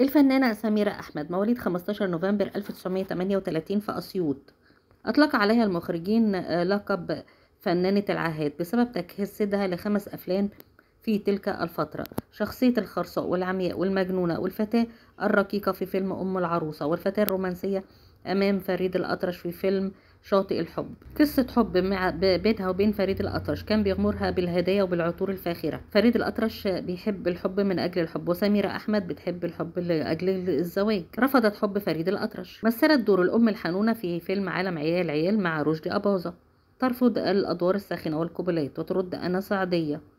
الفنانة سميرة أحمد مواليد 15 نوفمبر 1938 في أسيوط أطلق عليها المخرجين آه، لقب فنانة العهد بسبب تجسيدها لخمس أفلام في تلك الفترة شخصية الخرصاء والعمياء والمجنونة والفتاة الرقيقة في فيلم أم العروسة والفتاة الرومانسية أمام فريد الأطرش في فيلم شاطئ الحب قصة حب مع بينها وبين فريد الأطرش كان بيغمرها بالهدايا وبالعطور الفاخرة فريد الأطرش بيحب الحب من أجل الحب وسميرة أحمد بتحب الحب لأجل الزواج رفضت حب فريد الأطرش مثلت دور الأم الحنونة في فيلم عالم عيال عيال مع رشدي أباظة ترفض الأدوار الساخنة والقبلات وترد أنا سعدية